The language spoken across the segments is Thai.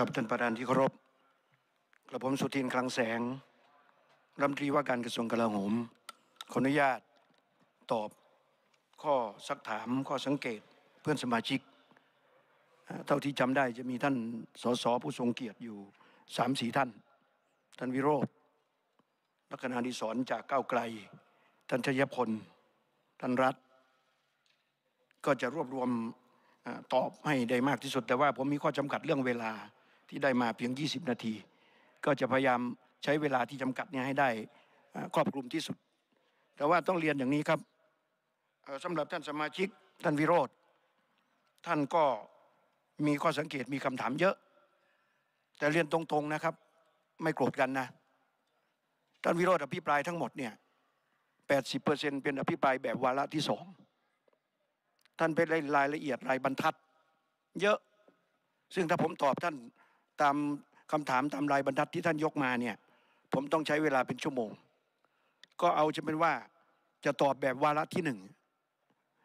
ครับท่านประธานที่เคารพกระผมสุทินคลังแสงรัมตรีว่าการกระทรวงกลาโหมขออนุญาตตอบข้อสักถามข้อสังเกตเพื่อนสมาชิก เท่าที่จำได้จะมีท่านสสผู้ทรงเกียรติอยู่สามสีท่านท่านวิโรธลักษณะดิสอนจากก้าวไกล ท่านชยพล ท่านรัฐ ก็จะรวบรวมตอบให้ได้มากที่สุดแต่ว่า ผมมีข้อจำกัดเรื่องเวลาที่ได้มาเพียง 20 นาที ก็จะพยายามใช้เวลาที่จำกัดนี้ให้ได้ครอบคลุมที่สุด แต่ว่าต้องเรียนอย่างนี้ครับสำหรับท่านสมาชิกท่านวิโรธท่านก็มีข้อสังเกตมีคำถามเยอะ แต่เรียนตรงๆนะครับ ไม่โกรธกันนะ ท่านวิโรธอภิปรายทั้งหมดเนี่ย80%เป็นอภิปรายแบบวาระที่สองท่านไปรายละเอียดรายบรรทัด เยอะซึ่งถ้าผมตอบท่านตามคำถามตามรายบรรทัดที่ท่านยกมาเนี่ยผมต้องใช้เวลาเป็นชั่วโมง ก็เอาจะเป็นว่าจะตอบแบบวาระที่หนึ่ง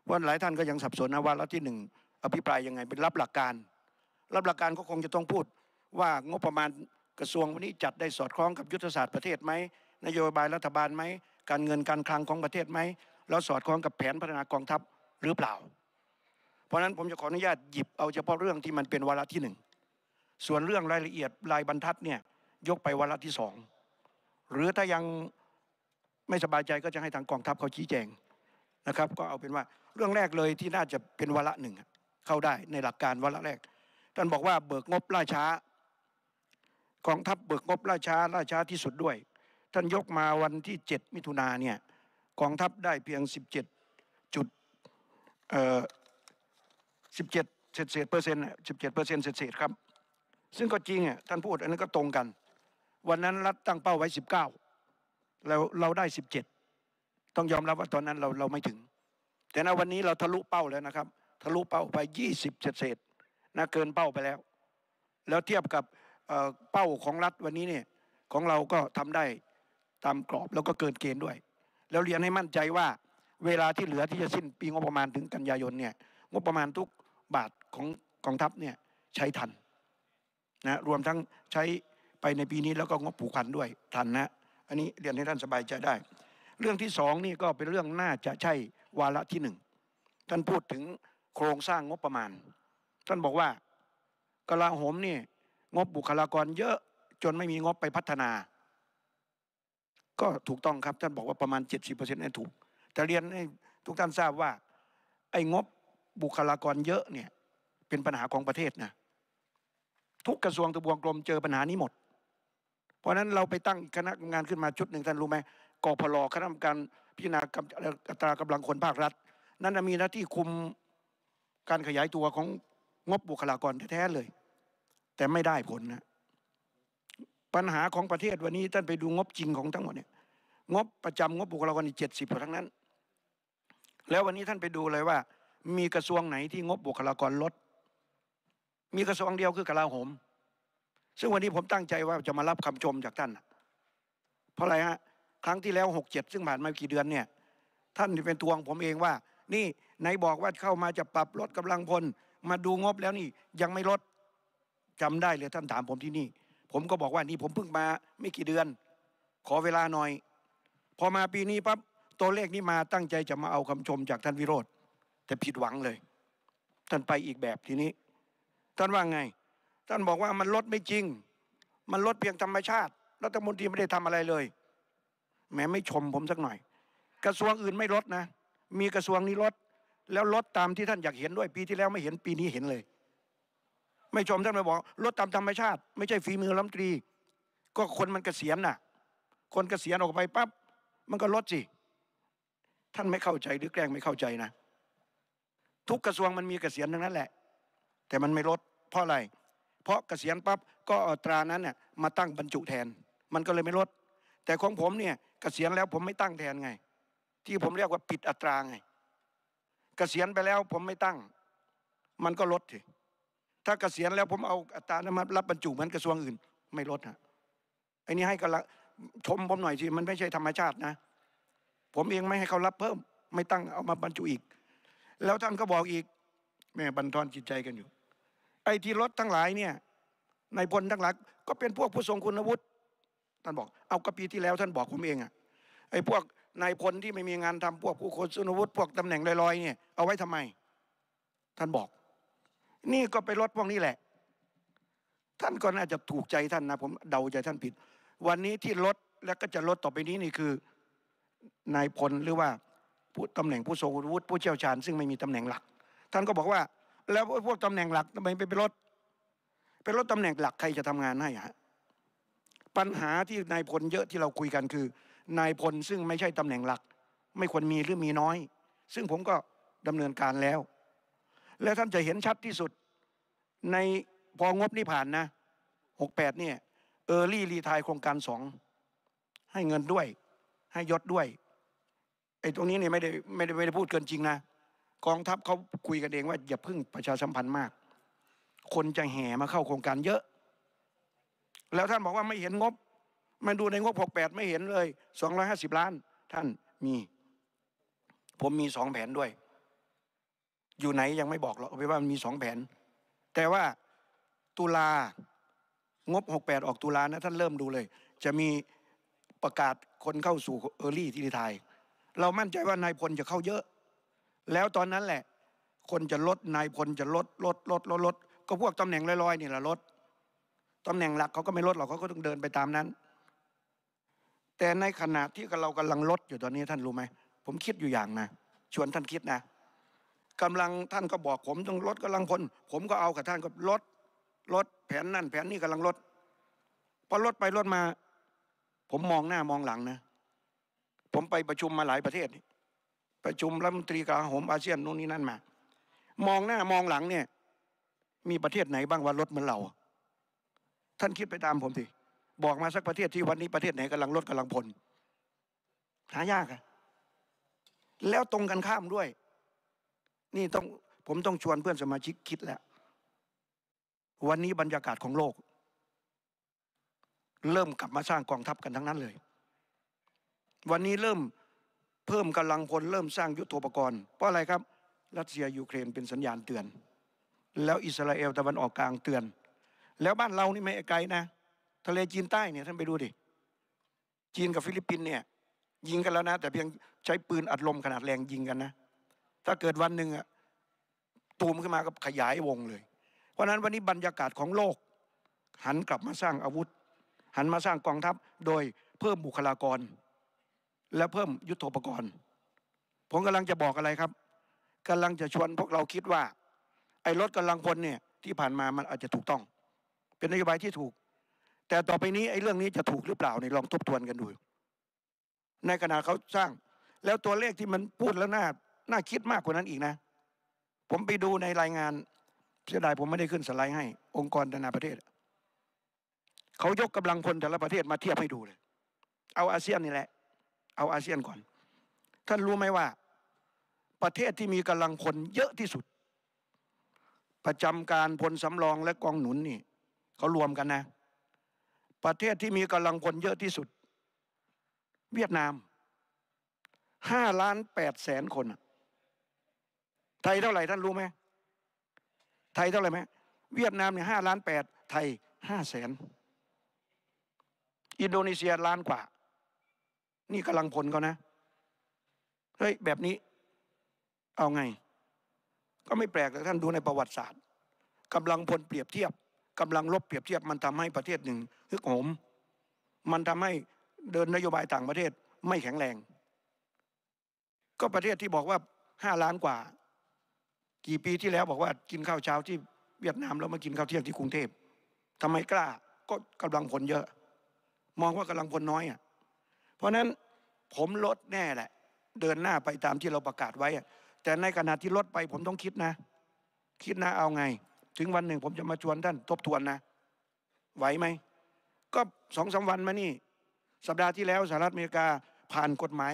ว่าหลายท่านก็ยังสับสนนะวาระที่หนึ่งอภิปรายยังไงเป็นรับหลักการ รับหลักการก็คงจะต้องพูด ว่างบประมาณกระทรวงวันนี้จัดได้สอดคล้องกับยุทธศาสตร์ประเทศไหมนโยบายรัฐบาลไหมการเงินการคลังของประเทศไหมแล้วสอดคล้องกับแผนพัฒนากองทัพหรือเปล่า เพราะฉะนั้นผมจะขออนุญาตหยิบเอาเฉพาะเรื่องที่มันเป็นวาระที่หนึ่งส่วนเรื่องรายละเอียดรายบรรทัดเนี่ยยกไปวาระที่สองหรือถ้ายังไม่สบายใจก็จะให้ทางกองทัพเขาชี้แจงนะครับก็เอาเป็นว่าเรื่องแรกเลยที่น่าจะเป็นวาระหนึ่งเข้าได้ในหลักการวาระแรกท่านบอกว่าเบิกงบล่าช้ากองทัพเบิกงบล่าช้าล่าช้าที่สุดด้วย ท่านยกมาวันที่ 7 มิถุนาเนี่ยกองทัพได้เพียง17จุดเอ่อ17เศษเศษเปอร์เซ็นต์17เปอร์เซ็นต์เศษเศษครับซึ่งก็จริงอ่ะท่านพูดอันนั้นก็ตรงกัน วันนั้นรัฐตั้งเป้าไว้19แล้วเราได้17ต้องยอมรับว่าตอนนั้นเราเราไม่ถึง แต่ณวันนี้เราทะลุเป้าแล้วนะครับ ทะลุเป้าไป20เศษนะเกินเป้าไปแล้ว แล้วเทียบกับเป้าของรัฐวันนี้เนี่ยของเราก็ทำได้ตามกรอบแล้วก็เกินเกณฑ์ด้วย แล้วเรียนให้มั่นใจว่าเวลาที่เหลือที่จะสิ้นปีงบประมาณถึงกันยายนเนี่ยงบประมาณทุกบาทของกองทัพเนี่ยใช้ทันนะรวมทั้งใช้ไปในปีนี้แล้วก็งบผูกพันด้วยทันนะอันนี้เรียนให้ท่านสบายใจได้ เรื่องที่สองนี่ก็เป็นเรื่องน่าจะใช่วาระที่หนึ่งท่านพูดถึงโครงสร้างงบประมาณ ท่านบอกว่ากลาโหมนี่งบบุคลากรเยอะจนไม่มีงบไปพัฒนา ก็ถูกต้องครับท่านบอกว่าประมาณ70%นั่นถูกแต่เรียนให้ทุกท่านทราบว่า ไอ้งบบุคลากรเยอะเนี่ยเป็นปัญหาของประเทศนะทุกกระทรวงทบวงกลมเจอปัญหานี้หมด เพราะฉะนั้นเราไปตั้งคณะทำงานขึ้นมาชุดหนึ่งท่านรู้ไหมกพลคณะกรรมการพิจารณาอัตรากำลังคนภาครัฐนั้นมีหน้าที่คุมการขยายตัวของงบบุคลากรแท้ๆเลย แต่ไม่ได้ผลนะปัญหาของประเทศวันนี้ ท่านไปดูงบจริงของทั้งหมดเนี่ยงบประจำงบบุคลากรอีกเจ็ดสิบทั้งนั้น แล้ววันนี้ท่านไปดูเลยว่า มีกระทรวงไหนที่งบบุคลากรลดมีกระทรวงเดียวคือกลาโหม ซึ่งวันนี้ผมตั้งใจว่าจะมารับคำชมจากท่านเพราะอะไรฮะครั้งที่แล้วหกเจ็ดซึ่งผ่านมากี่เดือนเนี่ย ท่านเป็นทวงผมเองว่า นี่ไหนบอกว่าเข้ามาจะปรับลดกำลังพลมาดูงบแล้วนี่ ยังไม่ลดจำได้เลยท่านถามผมที่นี่ ผมก็บอกว่านี่ผมเพิ่งมา ไม่กี่เดือน ขอเวลาหน่อย พอมาปีนี้ปั๊บตัวเลขนี้มาตั้งใจจะมาเอาคำชมจากท่านวิโรธแต่ผิดหวังเลย ท่านไปอีกแบบทีนี้ท่านว่าไง ท่านบอกว่ามันลดไม่จริง มันลดเพียงธรรมชาติ รัฐมนตรีไม่ได้ทำอะไรเลย แม้ไม่ชมผมสักหน่อย กระทรวงอื่นไม่ลดนะ มีกระทรวงนี้ลด แล้วลดตามที่ท่านอยากเห็นด้วย ปีที่แล้วไม่เห็นปีนี้เห็นเลย ไม่ชมท่านไปบอกลดตามธรรมชาติ ไม่ใช่ฝีมือรัฐมนตรี ก็คนมันเกษียณน่ะ คนเกษียณออกไปปั๊บ มันก็ลดสิ ท่านไม่เข้าใจหรือแกล้งไม่เข้าใจนะ ทุกกระทรวงมันมีเกษียณทั้งนั้นแหละแต่มันไม่ลดเพราะอะไร เพราะเกษียณปั๊บก็อัตรานั้นเนี่ยมาตั้งบรรจุแทน มันก็เลยไม่ลดแต่ของผมเนี่ย เกษียณแล้วผมไม่ตั้งแทนไง ที่ผมเรียกว่าปิดอัตราไง เกษียณไปแล้วผมไม่ตั้ง มันก็ลดสิถ้าเกษียณแล้วผมเอาอัตรานี้ยมารับบรรจุเหมือนกระทรวงอื่นไม่ลดฮะไอ้นี้ให้กำลังชมผมหน่อยสิมันไม่ใช่ธรรมชาตินะ ผมเองไม่ให้เขารับเพิ่ม ไม่ตั้งเอามาบรรจุอีก แล้วท่านก็บอกอีกแม่บรรทอนจิตใจกันอยู่ไอ้ที่รถทั้งหลายเนี่ยในพลทั้งหลายก็เป็นพวกผู้ทรงคุณวุฒิท่านบอกเอากระปีที่แล้ว ท่านบอกผมเองอะไอ้พวกนายพลที่ไม่มีงานทำพวกผู้คนสุนวุฒิพวกตำแหน่งลอยๆเนี่ยเอาไว้ทำไมท่านบอก นี่ก็ไปลดพวกนี้แหละ ท่านก็น่าจะถูกใจท่านนะผมเดาใจท่านผิด วันนี้ที่ลดแล้วก็จะลดต่อไปนี้นี่คือนายพลหรือว่าผู้ตำแหน่งผู้ทรงคุณวุฒิผู้เชี่ยวชาญซึ่งไม่มีตำแหน่งหลักท่านก็บอกว่าแล้วพวกตำแหน่งหลักทำไมไปไปลดไปลดตำแหน่งหลักใครจะทำงานให้ฮะปัญหาที่นายพลเยอะที่เราคุยกันคือ นายพลซึ่งไม่ใช่ตำแหน่งหลัก ไม่ควรมีหรือมีน้อย ซึ่งผมก็ดำเนินการแล้ว และท่านจะเห็นชัดที่สุดในพองบนี่ผ่านนะหกแปดเนี่ยเออร์ลี่รีทายโครงการสองให้เงินด้วย ให้ยศด้วยไอ้ตรงนี้เนี่ยไม่ได้ไม่ได้ไม่ได้พูดเกินจริงนะกองทัพเขาคุยกันเองว่า อย่าพึ่งประชาสัมพันธ์มาก คนจะแห่มาเข้าโครงการเยอะ แล้วท่านบอกว่าไม่เห็นงบมันดูในงบ 68 ไม่เห็นเลย 250 ล้าน ท่านมี ผมมีสองแผนด้วย อยู่ไหนยังไม่บอกหรอกเอาไปว่ามันมีสองแผนแต่ว่าตุลา งบ 68 ออกตุลานะท่านเริ่มดูเลย จะมีประกาศคนเข้าสู่เออร์ลี่ทิรไทย เรามั่นใจว่านายพลจะเข้าเยอะแล้วตอนนั้นแหละ คนจะลดนายพลจะลด ลด ลดลดลดก็พวกตำแหน่งลอยๆนี่แหละลดตำแหน่งหลักเขาก็ไม่ลดหรอกเขาก็ต้องเดินไปตามนั้น แต่ในขณะที่เรากำลังลดอยู่ตอนนี้ท่านรู้ไหมผมคิดอยู่อย่างนะ ชวนท่านคิดนะกำลังท่านก็บอกผมต้องลดกำลังพลผมก็เอากับท่านก็ลดลดแผนนั่นแผนนี่กำลังลดพอลดไปลดมา ผมมองหน้ามองหลังนะ ผมไปประชุมมาหลายประเทศประชุมรัฐมนตรีกลาโหมอาเซียนนู่นนี่นั่นมา มองหน้ามองหลังเนี่ย มีประเทศไหนบ้างว่าลดเหมือนเราท่านคิดไปตามผมสิบอกมาสักประเทศที่วันนี้ประเทศไหนกำลังลดกำลังพลหายากอะแล้วตรงกันข้ามด้วย นี่ต้องผมต้องชวนเพื่อนสมาชิกคิดแล้ววันนี้บรรยากาศของโลก เริ่มกลับมาสร้างกองทัพกันทั้งนั้นเลย วันนี้เริ่มเพิ่มกำลังพลเริ่มสร้างยุทธปกรณ์ เพราะอะไรครับ รัสเซียยูเครนเป็นสัญญาณเตือน แล้วอิสราเอลตะวันออกกลางเตือน แล้วบ้านเรานี่ไม่ไกลนะ ทะเลจีนใต้เนี่ยท่านไปดูดิจีนกับฟิลิปปินเนี่ยยิงกันแล้วนะ แต่เพียงใช้ปืนอัดลมขนาดแรงยิงกันนะ ถ้าเกิดวันหนึ่งอะตูมขึ้นมาก็ขยายวงเลย เพราะนั้นวันนี้บรรยากาศของโลก หันกลับมาสร้างอาวุธ หันมาสร้างกองทัพโดยเพิ่มบุคลากรและเพิ่มยุทธปกรณ์ผมกำลังจะบอกอะไรครับ กำลังจะชวนพวกเราคิดว่า ไอ้รถกำลังพลเนี่ย ที่ผ่านมามันอาจจะถูกต้อง เป็นนโยบายที่ถูก แต่ต่อไปนี้ไอ้เรื่องนี้จะถูกหรือเปล่าเนี่ยลองทบทวนกันดู ในขณะเขาสร้าง แล้วตัวเลขที่มันพูดแล้วน่าน่าคิดมากกว่านั้นอีกนะ ผมไปดูในรายงานเสียดายผมไม่ได้ขึ้นสไลด์ให้องค์กรนานาประเทศเขายกกำลังพลแต่ละประเทศมาเทียบให้ดูเลยเอาอาเซียนนี่แหละเอาอาเซียนก่อนท่านรู้ไหมว่า ประเทศที่มีกำลังคนเยอะที่สุด ประจำการพลสำรองและกองหนุนนี่เขารวมกันนะ ประเทศที่มีกำลังคนเยอะที่สุด เวียดนามห้าล้านแปดแสนคนไทยเท่าไหร่ ท่านรู้ไหมไทยเท่าไหร่ไหมเวียดนามเนี่ยห้าล้านแปดไทยห้าแสน อินโดนีเซียล้านกว่านี่กำลังพลเขานะ เฮ้ยแบบนี้ เอาไง ก็ไม่แปลกท่านดูในประวัติศาสตร์กำลังพลเปรียบเทียบกำลังลบเปรียบเทียบ มันทำให้ประเทศหนึ่งฮึกโหม มันทำให้เดินนโยบายต่างประเทศไม่แข็งแรง ก็ประเทศที่บอกว่าห้าล้านกว่า กี่ปีที่แล้วบอกว่ากินข้าวเช้าที่เวียดนามแล้วมากินข้าวเที่ยงที่กรุงเทพทำไมกล้า ก็กำลังพลเยอะ มองว่ากำลังพลน้อยอ่ะเพราะฉะนั้นผมลดแน่แหละ เดินหน้าไปตามที่เราประกาศไว้แต่ในขณะที่ลดไปผมต้องคิดนะ คิดนะเอาไง ถึงวันหนึ่ง ผมจะมาชวนท่าน ทบทวนนะไหวไหมก็สองสาวันมานี่สัปดาห์ที่แล้วสหรัฐอเมริกาผ่านกฎหมาย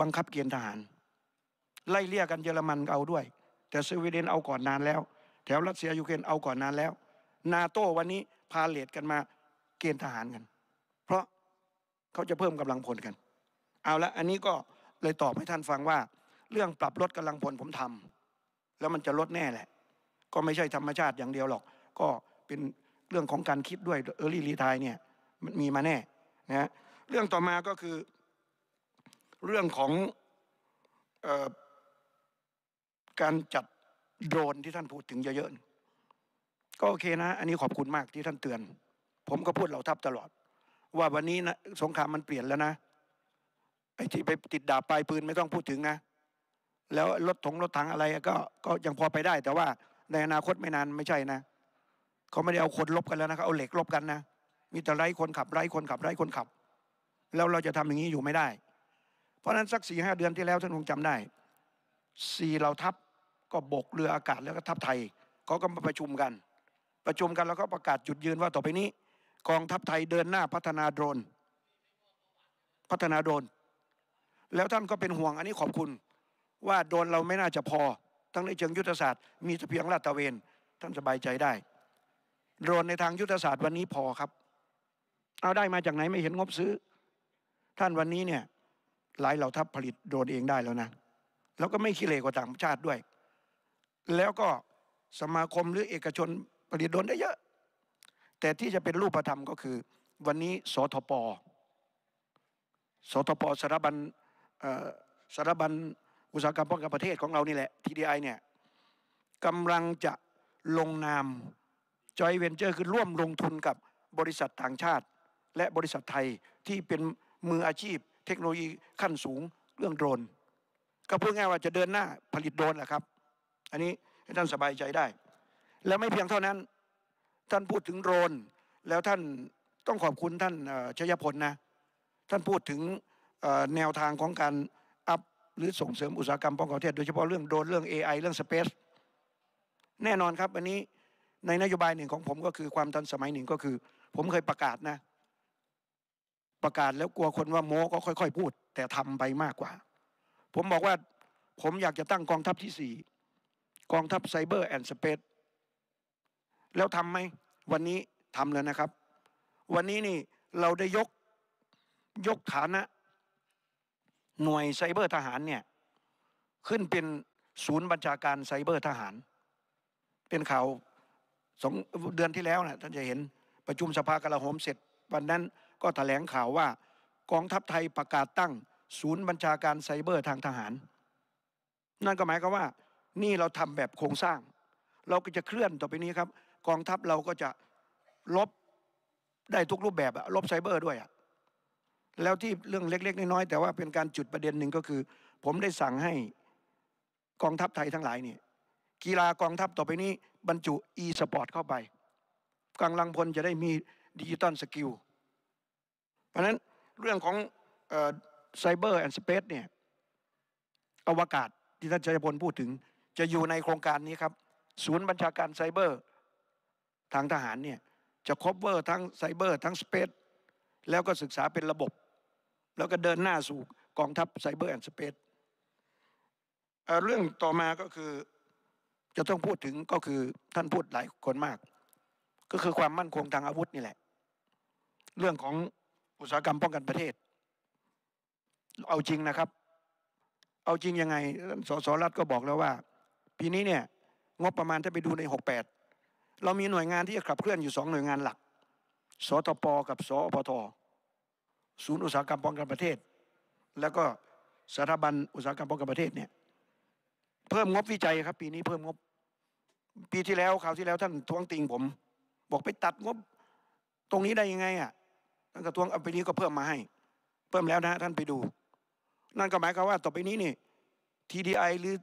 บังคับเกณฑ์ทหาร ไล่เลี่ยกันเยอรมันเอาด้วย แต่สวีเดนเอาก่อนนานแล้ว แถวรัสเซียยูเครนเอาก่อนนานแล้วนาโต้วันนี้พาเลดกันมาเกณฑ์ทหารกันเขาจะเพิ่มกำลังพลกัน เอาละ อันนี้ก็เลยตอบให้ท่านฟังว่า เรื่องปรับลดกำลังพลผมทำ แล้วมันจะลดแน่แหละ ก็ไม่ใช่ธรรมชาติอย่างเดียวหรอก ก็เป็นเรื่องของการคิดด้วยเออรลี่รีทายเนี่ยมันมีมาแน่นะเรื่องต่อมาก็คือเรื่องของออการจัดโดรนที่ท่านพูดถึงเยอะๆก็โอเคนะ อันนี้ขอบคุณมากที่ท่านเตือน ผมก็พูดเหล่าทัพตลอดว่าวันนี้นะสงครามมันเปลี่ยนแล้วนะไอ้ที่ไปติดดาบปลายปืนไม่ต้องพูดถึงนะ แล้วรถถงรถถังอะไรก็ก็ยังพอไปได้ แต่ว่าในอนาคตไม่นานไม่ใช่นะเขาไม่ได้เอาคนลบกันแล้วนะเขาเอาเหล็กลบกันนะมีแต่ไร้คนขับไร้คนขับไร้คนขับ แล้วเราจะทำอย่างนี้อยู่ไม่ได้ เพราะฉะนั้นสักสี่ห้าเดือนที่แล้วท่านคงจำได้สี่เราทัพก็บกเรืออากาศแล้วก็ทัพไทยเขาก็มาประชุมกัน ประชุมกันแล้วก็ประกาศจุดยืนว่าต่อไปนี้กองทัพไทยเดินหน้าพัฒนาโดรน พัฒนาโดรน แล้วท่านก็เป็นห่วงอันนี้ขอบคุณ ว่าโดรนเราไม่น่าจะพอทั้งในเชิงยุทธศาสตร์ มีเพียงลาดตะเวน ท่านสบายใจได้ โดรนในทางยุทธศาสตร์วันนี้พอครับ เอาได้มาจากไหนไม่เห็นงบซื้อ ท่านวันนี้เนี่ยหลายเหล่าทัพผลิตโดรนเองได้แล้วนะ แล้วก็ไม่ขี้เลกว่าต่างชาติด้วย แล้วก็สมาคมหรือเอกชนผลิตโดรนได้เยอะแต่ที่จะเป็นรูปธรรมก็คือวันนี้สทปสทปสารบัญสารบัญอุตสาหกรรมป้องกันประเทศของเรานี่แหละ TDI เนี่ยกำลังจะลงนามจอยเวนเจอร์คือร่วมลงทุนกับบริษัทต่างชาติ และบริษัทไทยที่เป็นมืออาชีพ เทคโนโลยีขั้นสูงเรื่องโดรน ก็เพื่ง่ายว่าจะเดินหน้าผลิตโดรนแหละครับ อันนี้ให้ท่านสบายใจได้แล้วไม่เพียงเท่านั้นท่านพูดถึงโรน แล้วท่านต้องขอบคุณท่านชัยพลนะ ท่านพูดถึงแนวทางของการอัพหรือส่งเสริมอุตสาหกรรมป้องกันประเทศ โดยเฉพาะเรื่องโดรนเรื่อง AI เรื่องสเปซแน่นอนครับ อันนี้ในนโยบายหนึ่งของผมก็คือความทันสมัยหนึ่งก็คือ ผมเคยประกาศนะ ประกาศแล้วกลัวคนว่าโม้ก็ค่อย ๆ พูด แต่ทำไปมากกว่า ผมบอกว่าผมอยากจะตั้งกองทัพที่4กองทัพไซเบอร์แอนด์สเปซแล้วทำไหมวันนี้ทำแล้วนะครับ วันนี้นี่เราได้ยกยกฐานะ หน่วยไซเบอร์ทหารเนี่ย ขึ้นเป็นศูนย์บัญชาการไซเบอร์ทหาร เป็นข่าวสองเดือนที่แล้วนะท่านจะเห็นประชุมสภากลาโหมเสร็จวันนั้น ก็ถแถลงข่าวว่า กองทัพไทยประกาศตั้ง ศูนย์บัญชาการไซเบอร์ทางทหาร นั่นก็หมายความว่า นี่เราทำแบบโครงสร้าง เราก็จะเคลื่อนต่อไปนี้ครับกองทัพเราก็จะลบได้ทุกรูปแบบลบไซเบอร์ด้วยแล้วที่เรื่องเล็กๆน้อยๆแต่ว่าเป็นการจุดประเด็นหนึ่งก็คือ ผมได้สั่งให้กองทัพไทยทั้งหลายนี่กีฬากองทัพต่อไปนี้บรรจุ e สปอร์ตเข้าไปกำลังพลจะได้มีดิจิตอลสกิลเพราะนั้นเรื่องของไซเบอร์แอนด์สเปซเนี่ยอวกาศที่ท่านชัยพลพูดถึงจะอยู่ในโครงการนี้ครับ ศูนย์บัญชาการไซเบอร์ทางทหารเนี่ยจะครอบเวอร์ทั้งไซเบอร์ทั้งสเปซแล้วก็ศึกษาเป็นระบบ แล้วก็เดินหน้าสู่กองทัพไซเบอร์แอนด์สเปซเรื่องต่อมาก็คือจะต้องพูดถึงก็คือท่านพูดหลายคนมาก ก็คือความมั่นคงทางอาวุธนี่แหละเรื่องของอุตสาหกรรมป้องกันประเทศ เอาจริงนะครับ เอาจริงยังไงสสรัฐก็บอกแล้วว่าปีนี้เนี่ยงบประมาณถ้าไปดูใน68เรามีหน่วยงานที่จะขับเคลื่อนอยู่สองหน่วยงานหลักสตปกับสอพท ศูนย์อุตสาหกรรมป้องกันประเทศ แล้วก็สถาบันอุตสาหกรรมป้องกันประเทศเนี่ยเพิ่มงบวิจัยครับปีนี้เพิ่มงบปีที่แล้วคราวที่แล้วท่านทวงติงผม บอกไปตัดงบ ตรงนี้ได้ยังไง อ่ะท่านกระทวงเอาไปนี้ก็เพิ่มมาให้ เพิ่มแล้วนะ ท่านไปดู นั่นก็หมายความว่า ต่อไปนี้นี่ TDI หรือ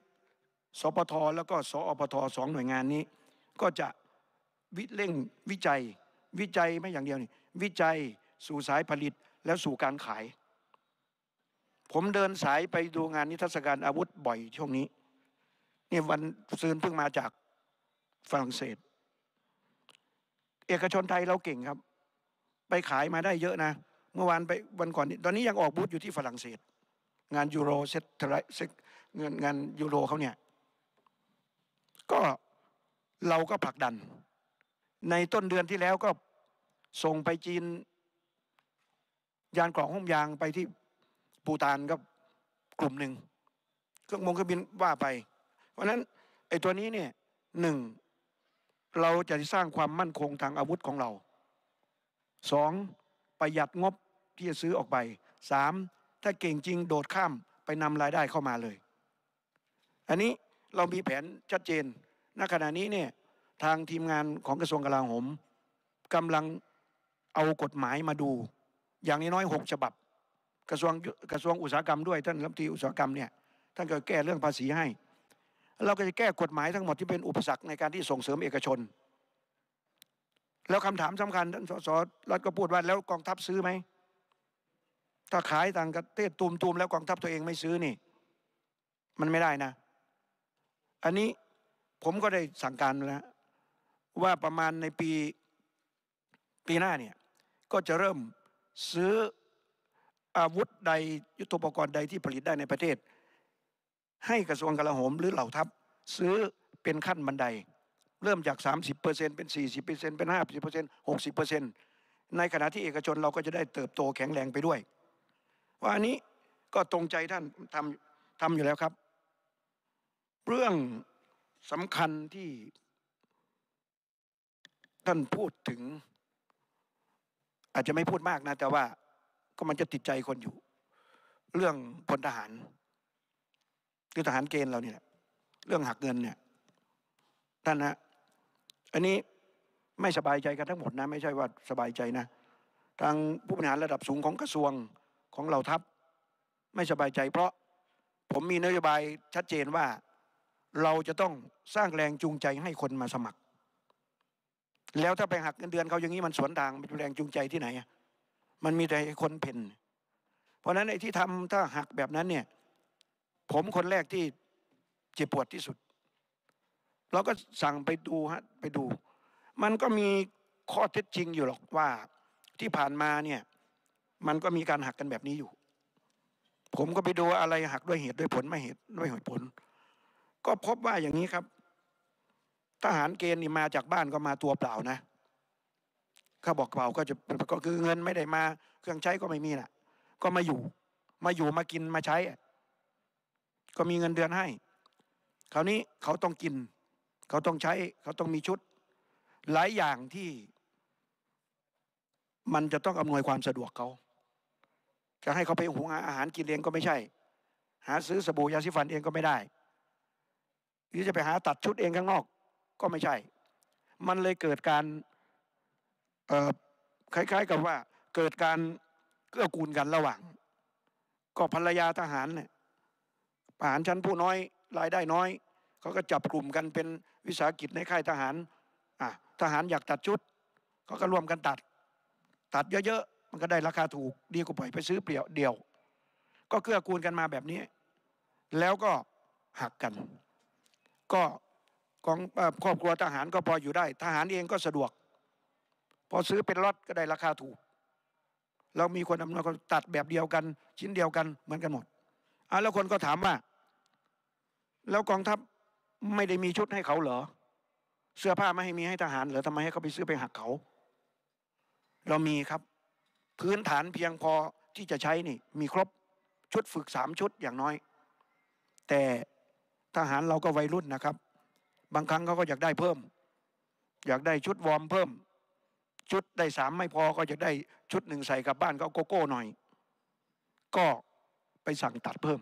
สปทแล้วก็สอปทสองหน่วยงานนี้ก็จะวิเร่งวิจัยวิจัยไม่อย่างเดียวนี่วิจัยสู่สายผลิตแล้วสู่การขาย ผมเดินสายไปดูงานนิทรรศการอาวุธบ่อย ช่วงนี้นี่วันซืนเพิ่งมาจากฝรั่งเศส เอกชนไทยเราเก่งครับ ไปขายมาได้เยอะนะ เมื่อวานไปวันก่อนนี้ตอนนี้ยังออกบูธอยู่ที่ฝรั่งเศส งานยูโรเซ็ตเงินงานยูโรเขาเนี่ยก็เราก็ผลักดันในต้นเดือนที่แล้วก็ส่งไปจีนยานกล่องห้้มยางไปที่ปูตานก็กลุ่มหนึ่งเครื่องมงเครื่องบินว่าไป เพราะนั้นไอ้ตัวนี้เนี่ยหนึ่งเราจะสร้างความมั่นคงทางอาวุธของเราสองประหยัดงบที่จะซื้อออกไปสามถ้าเก่งจริงโดดข้ามไปนำรายได้เข้ามาเลย อันนี้เรามีแผนชัดเจนณขณะนี้เนี่ยทางทีมงานของกระทรวงกลาโหมกำลังเอากฎหมายมาดู อย่างน้อยหกฉบับ กระทรวงกระทรวงอุตสาหกรรมด้วยท่าน รัฐมนตรีอุตสาหกรรมเนี่ยท่านก็แก้เรื่องภาษีให้ เราก็จะแก้กฎหมายทั้งหมดที่เป็นอุปสรรคในการที่ส่งเสริมเอกชนแล้วคำถามสำคัญท่านสสรัฐก็พูดว่าแล้วกองทัพซื้อไหมถ้าขายต่างประเทศตูมตูมแล้วกองทัพตัวเองไม่ซื้อนี่ มันไม่ได้นะอันนี้ผมก็ได้สั่งการแล้วว่าประมาณในปีปีหน้าเนี่ยก็จะเริ่มซื้ออาวุธใดยุทโธปกรณ์ใดที่ผลิตได้ในประเทศ ให้กระทรวงกลาโหมหรือเหล่าทัพซื้อเป็นขั้นบันได เริ่มจาก30%เป็น40%เป็น50% 60%ในขณะที่เอกชนเราก็จะได้เติบโตแข็งแรงไปด้วยว่าอันนี้ก็ตรงใจท่านทำทำอยู่แล้วครับ เรื่องสำคัญที่ท่านพูดถึงอาจจะไม่พูดมากนะแต่ว่าก็มันจะติดใจคนอยู่ เรื่องพลทหาร คือทหารเกณฑ์เราเนี่ยเรื่องหักเงินเนี่ยท่านฮะอันนี้ไม่สบายใจกันทั้งหมดนะ ไม่ใช่ว่าสบายใจนะ ทางผู้บริหารระดับสูงของกระทรวงของเหล่าทัพไม่สบายใจ เพราะผมมีนโยบายชัดเจนว่าเราจะต้องสร้างแรงจูงใจให้คนมาสมัครแล้วถ้าไปหักเงินเดือนเขาอย่างนี้มันสวนทางมันแรงจูงใจที่ไหน มันมีแต่คนเพ่นเพราะนั้นไอ้ที่ทำถ้าหักแบบนั้นเนี่ย ผมคนแรกที่เจ็บปวดที่สุด เราก็สั่งไปดูฮะไปดู มันก็มีข้อเท็จจริงอยู่หรอกว่าที่ผ่านมาเนี่ย มันก็มีการหักกันแบบนี้อยู่ ผมก็ไปดูอะไรหักด้วยเหตุด้วยผลไม่เหตุด้วยเหตุผล ก็พบว่าอย่างนี้ครับทหารเกณฑ์นี่มาจากบ้านก็มาตัวเปล่านะเขาบอกเปล่าก็จะก็คือเงินไม่ได้มา เครื่องใช้ก็ไม่มีน่ะ ก็มาอยู่ มาอยู่มากินมาใช้ ก็มีเงินเดือนให้ คราวนี้เขาต้องกิน เขาต้องใช้เขาต้องมีชุด หลายอย่างที่ มันจะต้องอำนวยความสะดวกเขาจะให้เขาไปหุงอาหารกินเองก็ไม่ใช่ หาซื้อสบู่ยาสีฟันเองก็ไม่ได้หรือจะไปหาตัดชุดเองข้างนอกก็ไม่ใช่ มันเลยเกิดการคล้าย ๆกับว่าเกิดการเกื้อกูลกันระหว่าง ก็ภรรยาทหารเนี่ยทหารชั้นผู้น้อยรายได้น้อยเขาก็จับกลุ่มกันเป็นวิสาหกิจในค่ายทหารอ่ะทหารอยากตัดชุดเขาก็รวมกันตัด ตัดเยอะๆมันก็ได้ราคาถูกดีกว่าปล่อยไปซื้อเปลี่ยวเดียว ก็เกื้อกูลกันมาแบบนี้ แล้วก็หักกันก็ของครอบครัวทหารก็พออยู่ได้ ทหารเองก็สะดวก พอซื้อเป็นรถก็ได้ราคาถูก เรามีคนทำนวยาตัดแบบเดียวกันชิ้นเดียวกันเหมือนกันหมดอ่ะแล้วคนก็ถามว่า แล้วกองทัพไม่ได้มีชุดให้เขาเหรอ เสื้อผ้าไม่ให้มีให้ทหารเหรอทำไมให้เขาไปซื้อไปหักเขา เรามีครับพื้นฐานเพียงพอที่จะใช้นี่มีครบชุดฝึกสามชุดอย่างน้อย แต่ทหารเราก็วัยรุ่นนะครับบางครั้งเขาก็อยากได้เพิ่ม อยากได้ชุดวอร์มเพิ่ม ชุดได้สามไม่พอก็อยากได้ชุดหนึ่งใส่กลับบ้านก็โกโก้หน่อย ก็ไปสั่งตัดเพิ่ม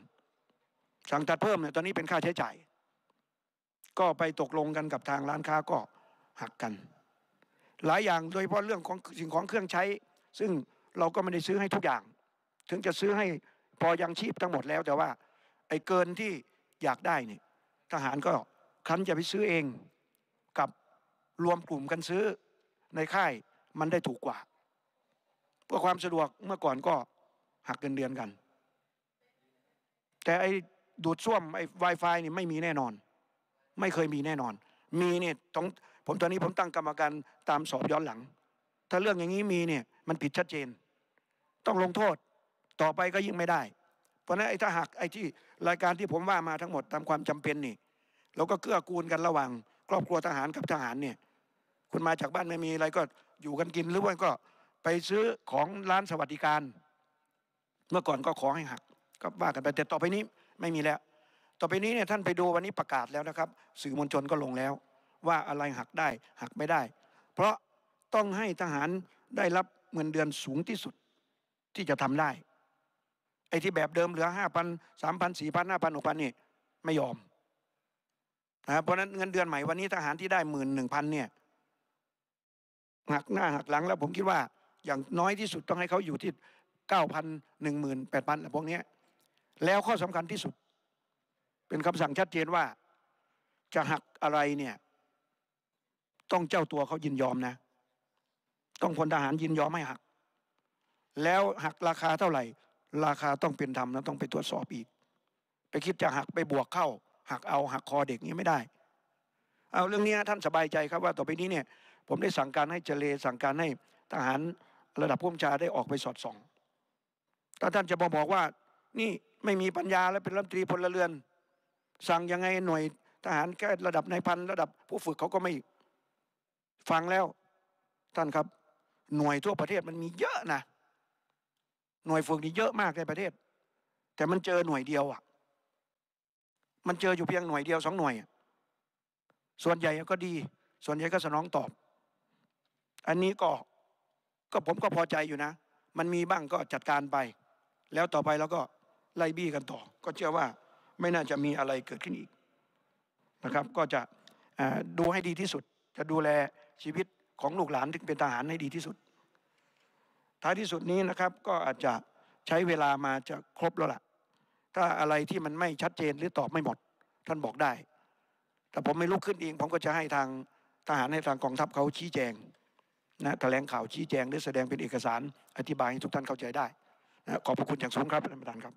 สั่งตัดเพิ่มเนี่ยตอนนี้เป็นค่าใช้จ่ายก็ไปตกลงกันกับทางร้านค้าก็หักกัน หลายอย่างโดยเฉพาะเรื่องของสิ่งของเครื่องใช้ ซึ่งเราก็ไม่ได้ซื้อให้ทุกอย่าง ถึงจะซื้อให้พอยังชีพทั้งหมดแล้ว แต่ว่าไอ้เกินที่อยากได้เนี่ยทหารก็คันจะไปซื้อเองกับรวมกลุ่มกันซื้อในค่ายมันได้ถูกกว่าเพื่อความสะดวกเมื่อก่อนก็หักเงินเดือนกัน แต่ไอ้ดูดซ่วมไอ้ Wi-Fi นี่ไม่มีแน่นอน ไม่เคยมีแน่นอน มีเนี่ยต้องผมตอนนี้ผมตั้งกรรมการตามสอบย้อนหลัง ถ้าเรื่องอย่างนี้มีเนี่ยมันผิดชัดเจน ต้องลงโทษต่อไปก็ยิ่งไม่ได้ เพราะนั้นไอ้ถ้าหักไอ้ที่รายการที่ผมว่ามาทั้งหมดตามความจำเป็นนี่แล้วก็เกื้อกูลกันระหว่าง ครอบครัวทหารกับทหารเนี่ย คุณมาจากบ้านไม่มีอะไรก็อยู่กันกินหรือว่าก็ไปซื้อของร้านสวัสดิการ เมื่อก่อนก็ขอให้หักก็ว่ากันไปแต่ต่อไปนี้ไม่มีแล้ว ต่อไปนี้เนี่ยท่านไปดูวันนี้ประกาศแล้วนะครับ สื่อมวลชนก็ลงแล้ว ว่าอะไรหักได้หักไม่ได้ เพราะต้องให้ทหารได้รับเงินเดือนสูงที่สุดที่จะทำได้ ไอ้ที่แบบเดิมเหลือห้าพันสามพันสี่พันห้าพันหกพันนี่ไม่ยอมเพราะนั้นเงินเดือนใหม่วันนี้ทหารที่ได้หมื่นหนึ่งพันเนี่ย หักหน้าหักหลังแล้วผมคิดว่า อย่างน้อยที่สุดต้องให้เขาอยู่ที่เก้าพันหนึ่งหมื่นแปดพันพวกนี้แล้วข้อสำคัญที่สุด เป็นคำสั่งชัดเจนว่า จะหักอะไรเนี่ย ต้องเจ้าตัวเขายินยอมนะ ต้องพลทหารยินยอมไม่หักแล้วหักราคาเท่าไหร่ ราคาต้องเป็นธรรมนะต้องไปตรวจสอบอีกไปคิดจะหักไปบวกเข้าหักเอาหักคอเด็กนี้ไม่ได้ เอาเรื่องนี้ท่านสบายใจครับว่าต่อไปนี้เนี่ย ผมได้สั่งการให้เจเลสั่งการให้ทหารระดับผู้บัญชาได้ออกไปสอดส่อง ถ้าท่านจะบอกว่า นี่ไม่มีปัญญาและเป็นรัฐมนตรีพลเรือน สั่งยังไงหน่วยทหารแค่ระดับนายพันระดับผู้ฝึกเขาก็ไม่ฟังแล้วท่านครับ หน่วยทั่วประเทศมันมีเยอะนะหน่วยฝึกนี่เยอะมากในประเทศ แต่มันเจอหน่วยเดียวอะมันเจออยู่เพียงหน่วยเดียวสองหน่วย ส่วนใหญ่ก็ดี ส่วนใหญ่ก็สนองตอบ อันนี้ก็ก็ผมก็พอใจอยู่นะ มันมีบ้างก็จัดการไป แล้วต่อไปเราก็ไล่บี้กันต่อ ก็เชื่อว่าไม่น่าจะมีอะไรเกิดขึ้นอีกนะครับ ก็จะดูให้ดีที่สุด จะดูแลชีวิตของลูกหลานที่เป็นทหารให้ดีที่สุดท้ายที่สุดนี้นะครับก็อาจจะใช้เวลามาจะครบแล้วละ่ะถ้าอะไรที่มันไม่ชัดเจนหรือตอบไม่หมดท่านบอกได้ แต่ผมไม่ลุกขึ้นเอง ผมก็จะให้ทางทหารให้ทางกองทัพเขาชี้แจงนะแถลงข่าวชี้แจงรือแสดงเป็นเอกสาร อธิบายให้ทุกท่านเข้าใจได้นะขอบพระคุณอย่างสูงครับท่านประธานครับ